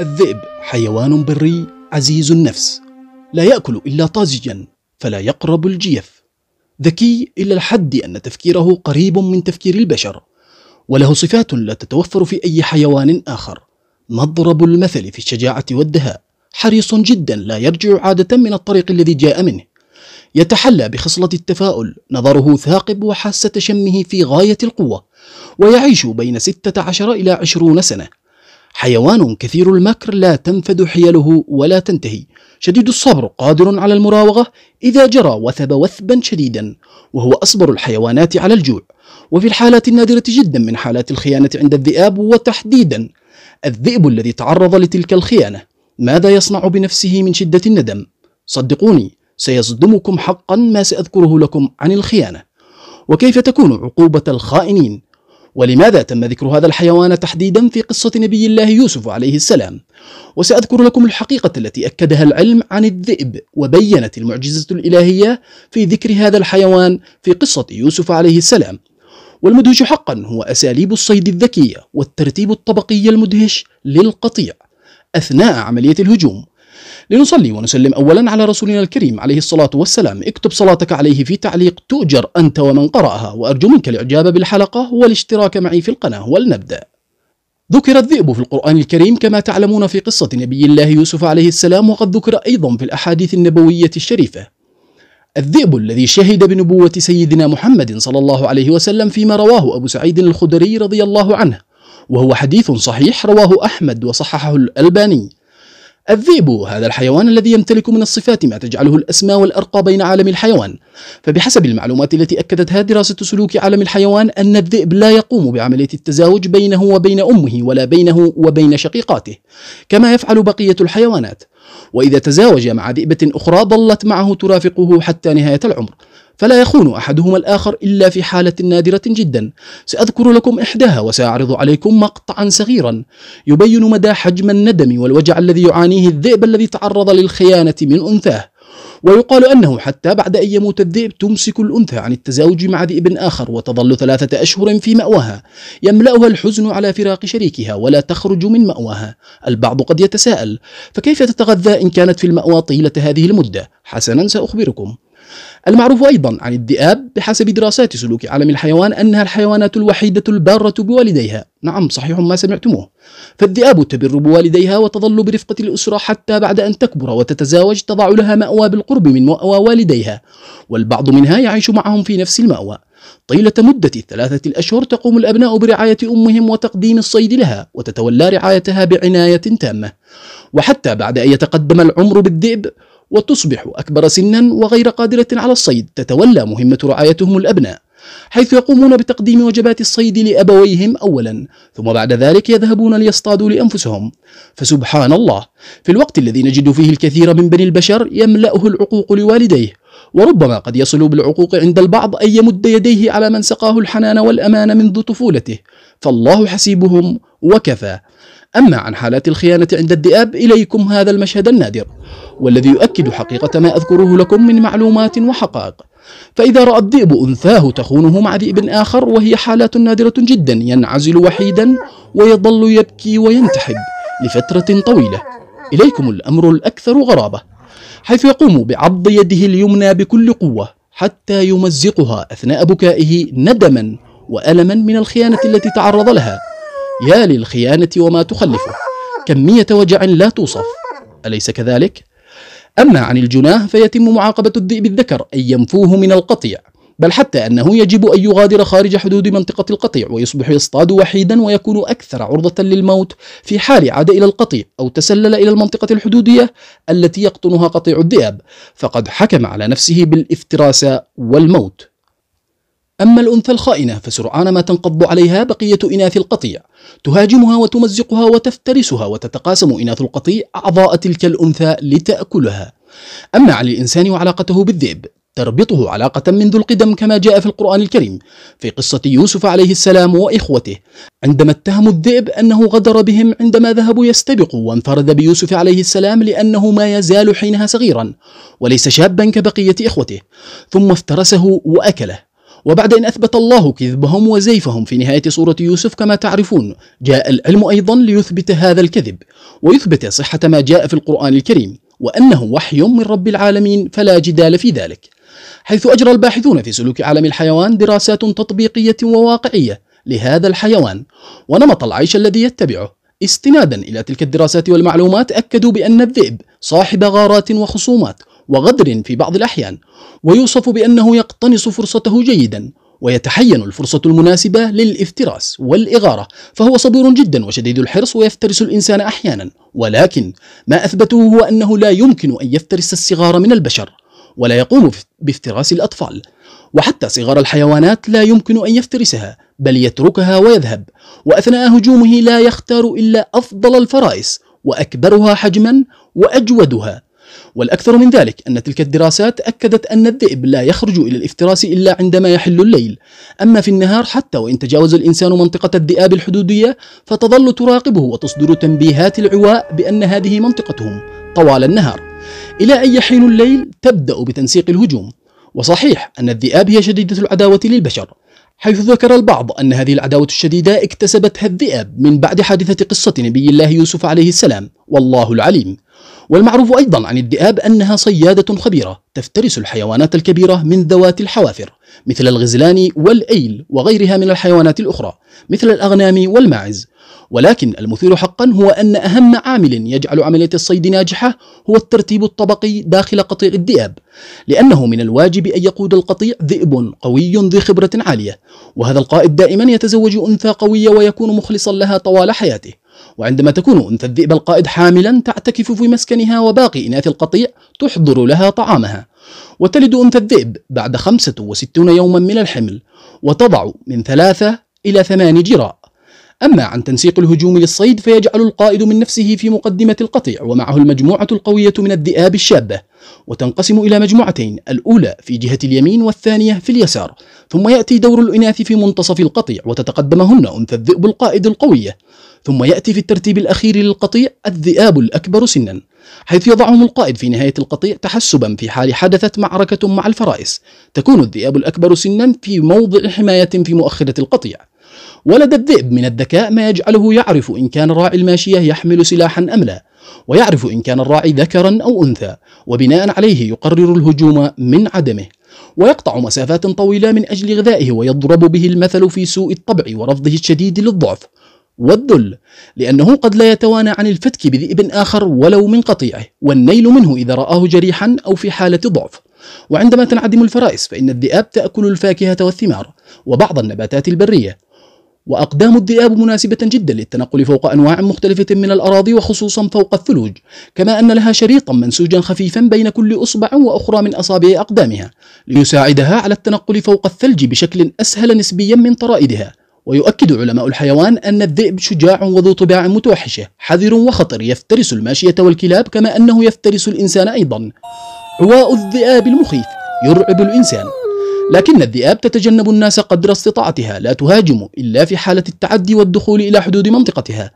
الذئب حيوان بري عزيز النفس لا ياكل الا طازجا فلا يقرب الجيف ذكي الى الحد ان تفكيره قريب من تفكير البشر وله صفات لا تتوفر في اي حيوان اخر مضرب المثل في الشجاعه والدهاء حريص جدا لا يرجع عاده من الطريق الذي جاء منه يتحلى بخصلة التفاؤل نظره ثاقب وحاسة شمه في غاية القوة ويعيش بين 16 إلى 20 سنة حيوان كثير المكر لا تنفد حيله ولا تنتهي شديد الصبر قادر على المراوغة إذا جرى وثب وثبا شديدا وهو أصبر الحيوانات على الجوع وفي الحالات النادرة جدا من حالات الخيانة عند الذئاب وتحديدا الذئب الذي تعرض لتلك الخيانة ماذا يصنع بنفسه من شدة الندم صدقوني سيصدمكم حقا ما سأذكره لكم عن الخيانة وكيف تكون عقوبة الخائنين ولماذا تم ذكر هذا الحيوان تحديدا في قصة نبي الله يوسف عليه السلام وسأذكر لكم الحقيقة التي أكدها العلم عن الذئب وبينت المعجزة الإلهية في ذكر هذا الحيوان في قصة يوسف عليه السلام والمدهش حقا هو أساليب الصيد الذكية والترتيب الطبقي المدهش للقطيع أثناء عملية الهجوم لنصلي ونسلم أولا على رسولنا الكريم عليه الصلاة والسلام اكتب صلاتك عليه في تعليق تؤجر أنت ومن قرأها وأرجو منك الإعجاب بالحلقة والاشتراك معي في القناة ولنبدأ ذكر الذئب في القرآن الكريم كما تعلمون في قصة نبي الله يوسف عليه السلام وقد ذكر أيضا في الأحاديث النبوية الشريفة الذئب الذي شهد بنبوة سيدنا محمد صلى الله عليه وسلم فيما رواه أبو سعيد الخدري رضي الله عنه وهو حديث صحيح رواه أحمد وصححه الألباني الذئب هذا الحيوان الذي يمتلك من الصفات ما تجعله الأسمى والأرقى بين عالم الحيوان فبحسب المعلومات التي أكدتها دراسة سلوك عالم الحيوان أن الذئب لا يقوم بعملية التزاوج بينه وبين أمه ولا بينه وبين شقيقاته كما يفعل بقية الحيوانات وإذا تزاوج مع ذئبة أخرى ظلت معه ترافقه حتى نهاية العمر فلا يخون أحدهما الآخر إلا في حالة نادرة جدا سأذكر لكم إحداها وسأعرض عليكم مقطعا صغيرا يبين مدى حجم الندم والوجع الذي يعانيه الذئب الذي تعرض للخيانة من أنثاه ويقال أنه حتى بعد أن يموت الذئب تمسك الأنثى عن التزاوج مع ذئب آخر وتظل ثلاثة أشهر في مأواها يملأها الحزن على فراق شريكها ولا تخرج من مأواها البعض قد يتساءل فكيف تتغذى إن كانت في المأوى طيلة هذه المدة؟ حسنا سأخبركم المعروف أيضا عن الذئاب بحسب دراسات سلوك عالم الحيوان أنها الحيوانات الوحيدة البارة بوالديها نعم صحيح ما سمعتموه فالذئاب تبر بوالديها وتظل برفقة الأسرة حتى بعد أن تكبر وتتزاوج تضع لها مأوى بالقرب من مأوى والديها والبعض منها يعيش معهم في نفس المأوى طيلة مدة الثلاثة الأشهر تقوم الأبناء برعاية أمهم وتقديم الصيد لها وتتولى رعايتها بعناية تامة وحتى بعد أن يتقدم العمر بالذئب وتصبح أكبر سنا وغير قادرة على الصيد تتولى مهمة رعايتهم الأبناء حيث يقومون بتقديم وجبات الصيد لأبويهم أولا ثم بعد ذلك يذهبون ليصطادوا لأنفسهم فسبحان الله في الوقت الذي نجد فيه الكثير من بني البشر يملأه العقوق لوالديه وربما قد يصل بالعقوق عند البعض أن يمد يديه على من سقاه الحنان والأمان منذ طفولته فالله حسيبهم وكفى أما عن حالات الخيانة عند الذئاب إليكم هذا المشهد النادر والذي يؤكد حقيقة ما أذكره لكم من معلومات وحقائق فإذا رأى الذئب أنثاه تخونه مع ذئب آخر وهي حالات نادرة جدا ينعزل وحيدا ويظل يبكي وينتحب لفترة طويلة إليكم الأمر الأكثر غرابة حيث يقوم بعض يده اليمنى بكل قوة حتى يمزقها أثناء بكائه ندما وألما من الخيانة التي تعرض لها يا للخيانة وما تخلفه كمية وجع لا توصف أليس كذلك؟ أما عن الجناه فيتم معاقبة الذئب الذكر أي ينفوه من القطيع بل حتى أنه يجب أن يغادر خارج حدود منطقة القطيع ويصبح يصطاد وحيدا ويكون أكثر عرضة للموت في حال عاد إلى القطيع أو تسلل إلى المنطقة الحدودية التي يقطنها قطيع الذئاب فقد حكم على نفسه بالافتراس والموت أما الأنثى الخائنة فسرعان ما تنقض عليها بقية إناث القطيع تهاجمها وتمزقها وتفترسها وتتقاسم إناث القطيع أعضاء تلك الأنثى لتأكلها أما على الإنسان وعلاقته بالذئب تربطه علاقة منذ القدم كما جاء في القرآن الكريم في قصة يوسف عليه السلام وإخوته عندما اتهموا الذئب أنه غدر بهم عندما ذهبوا يستبقوا وانفرد بيوسف عليه السلام لأنه ما يزال حينها صغيرا وليس شابا كبقية إخوته ثم افترسه وأكله وبعد أن أثبت الله كذبهم وزيفهم في نهاية سورة يوسف كما تعرفون جاء العلم أيضا ليثبت هذا الكذب ويثبت صحة ما جاء في القرآن الكريم وأنه وحي من رب العالمين فلا جدال في ذلك حيث أجرى الباحثون في سلوك عالم الحيوان دراسات تطبيقية وواقعية لهذا الحيوان ونمط العيش الذي يتبعه استنادا إلى تلك الدراسات والمعلومات أكدوا بأن الذئب صاحب غارات وخصومات وغدر في بعض الأحيان ويوصف بأنه يقتنص فرصته جيدا ويتحين الفرصة المناسبة للافتراس والإغارة فهو صبور جدا وشديد الحرص ويفترس الإنسان أحيانا ولكن ما أثبته هو أنه لا يمكن أن يفترس الصغار من البشر ولا يقوم بافتراس الأطفال وحتى صغار الحيوانات لا يمكن أن يفترسها بل يتركها ويذهب وأثناء هجومه لا يختار إلا أفضل الفرائس وأكبرها حجما وأجودها والأكثر من ذلك أن تلك الدراسات أكدت أن الذئب لا يخرج إلى الافتراس إلا عندما يحل الليل أما في النهار حتى وإن تجاوز الإنسان منطقة الذئاب الحدودية فتظل تراقبه وتصدر تنبيهات العواء بأن هذه منطقتهم طوال النهار إلى أن حين الليل تبدأ بتنسيق الهجوم وصحيح أن الذئاب هي شديدة العداوة للبشر حيث ذكر البعض أن هذه العداوة الشديدة اكتسبتها الذئاب من بعد حادثة قصة نبي الله يوسف عليه السلام والله العليم والمعروف أيضا عن الذئاب أنها صيادة خبيرة تفترس الحيوانات الكبيرة من ذوات الحوافر مثل الغزلان والأيل وغيرها من الحيوانات الأخرى مثل الأغنام والماعز ولكن المثير حقا هو أن أهم عامل يجعل عملية الصيد ناجحة هو الترتيب الطبقي داخل قطيع الذئاب لأنه من الواجب أن يقود القطيع ذئب قوي ذي خبرة عالية وهذا القائد دائما يتزوج أنثى قوية ويكون مخلصا لها طوال حياته وعندما تكون أنثى الذئب القائد حاملا تعتكف في مسكنها وباقي إناث القطيع تحضر لها طعامها وتلد أنثى الذئب بعد 65 يوما من الحمل وتضع من ثلاثة إلى ثمان جراء أما عن تنسيق الهجوم للصيد فيجعل القائد من نفسه في مقدمة القطيع ومعه المجموعة القوية من الذئاب الشابة وتنقسم إلى مجموعتين الأولى في جهة اليمين والثانية في اليسار ثم يأتي دور الإناث في منتصف القطيع وتتقدمهن أنثى الذئب القائد القوية ثم يأتي في الترتيب الأخير للقطيع الذئاب الأكبر سنا حيث يضعهم القائد في نهاية القطيع تحسبا في حال حدثت معركة مع الفرائس تكون الذئاب الأكبر سنا في موضع حماية في مؤخرة القطيع ولدى الذئب من الذكاء ما يجعله يعرف إن كان راعي الماشية يحمل سلاحا أم لا ويعرف إن كان الراعي ذكرا أو أنثى وبناء عليه يقرر الهجوم من عدمه ويقطع مسافات طويلة من أجل غذائه ويضرب به المثل في سوء الطبع ورفضه الشديد للضعف والذل لأنه قد لا يتوانى عن الفتك بذئب آخر ولو من قطيعه والنيل منه إذا رآه جريحا أو في حالة ضعف وعندما تنعدم الفرائس فإن الذئاب تأكل الفاكهة والثمار وبعض النباتات البرية وأقدام الذئاب مناسبة جدا للتنقل فوق أنواع مختلفة من الأراضي وخصوصا فوق الثلوج كما أن لها شريطا منسوجا خفيفا بين كل أصبع وأخرى من أصابع أقدامها ليساعدها على التنقل فوق الثلج بشكل أسهل نسبيا من طرائدها ويؤكد علماء الحيوان أن الذئب شجاع وذو طباع متوحشة حذر وخطر يفترس الماشية والكلاب كما أنه يفترس الإنسان أيضا عواء الذئاب المخيف يرعب الإنسان لكن الذئاب تتجنب الناس قدر استطاعتها لا تهاجم إلا في حالة التعدي والدخول إلى حدود منطقتها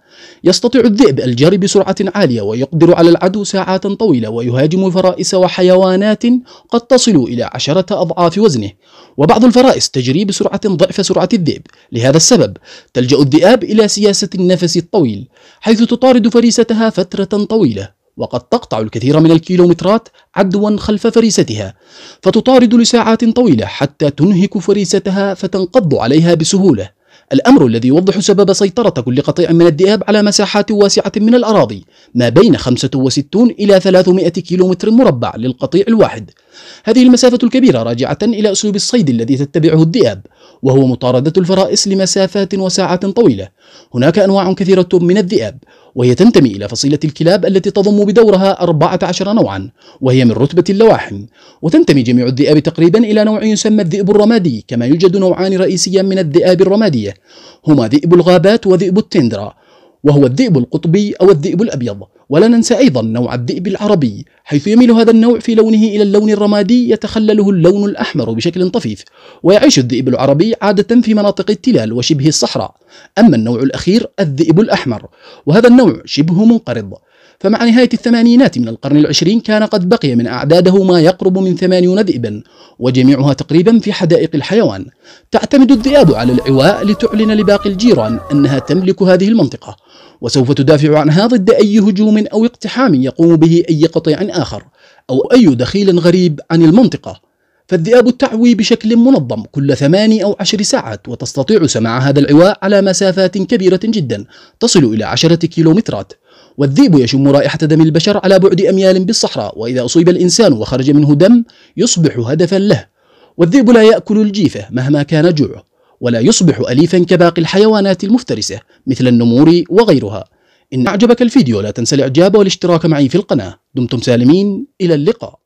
يستطيع الذئب الجري بسرعة عالية ويقدر على العدو ساعات طويلة ويهاجم فرائس وحيوانات قد تصل إلى عشرة أضعاف وزنه وبعض الفرائس تجري بسرعة ضعف سرعة الذئب لهذا السبب تلجأ الذئاب إلى سياسة النفس الطويل حيث تطارد فريستها فترة طويلة وقد تقطع الكثير من الكيلومترات عدوا خلف فريستها فتطارد لساعات طويلة حتى تنهك فريستها فتنقض عليها بسهولة الأمر الذي يوضح سبب سيطرة كل قطيع من الذئاب على مساحات واسعة من الأراضي ما بين 65 إلى 300 كيلومتر مربع للقطيع الواحد هذه المسافة الكبيرة راجعة إلى أسلوب الصيد الذي تتبعه الذئاب وهو مطاردة الفرائس لمسافات وساعات طويلة هناك أنواع كثيرة من الذئاب وهي تنتمي إلى فصيلة الكلاب التي تضم بدورها 14 نوعا وهي من رتبة اللواحم وتنتمي جميع الذئاب تقريبا إلى نوع يسمى الذئب الرمادي كما يوجد نوعان رئيسيا من الذئاب الرمادية هما ذئب الغابات وذئب التندرا وهو الذئب القطبي أو الذئب الأبيض ولا ننسى أيضا نوع الذئب العربي حيث يميل هذا النوع في لونه إلى اللون الرمادي يتخلله اللون الأحمر بشكل طفيف ويعيش الذئب العربي عادة في مناطق التلال وشبه الصحراء أما النوع الأخير الذئب الأحمر وهذا النوع شبه منقرض فمع نهاية الثمانينات من القرن العشرين كان قد بقي من أعداده ما يقرب من ثمانين ذئبا وجميعها تقريبا في حدائق الحيوان تعتمد الذئاب على العواء لتعلن لباقي الجيران أنها تملك هذه المنطقة وسوف تدافع عن هذا ضد أي هجوم أو اقتحام يقوم به أي قطيع آخر أو أي دخيل غريب عن المنطقة فالذئاب تعوي بشكل منظم كل ثماني أو عشر ساعات وتستطيع سماع هذا العواء على مسافات كبيرة جدا تصل إلى عشرة كيلومترات والذئب يشم رائحة دم البشر على بعد أميال بالصحراء وإذا أصيب الإنسان وخرج منه دم يصبح هدفا له والذئب لا يأكل الجيفة مهما كان جوعه ولا يصبح أليفا كباقي الحيوانات المفترسة مثل النمور وغيرها إن أعجبك الفيديو لا تنسى الإعجاب والاشتراك معي في القناة دمتم سالمين إلى اللقاء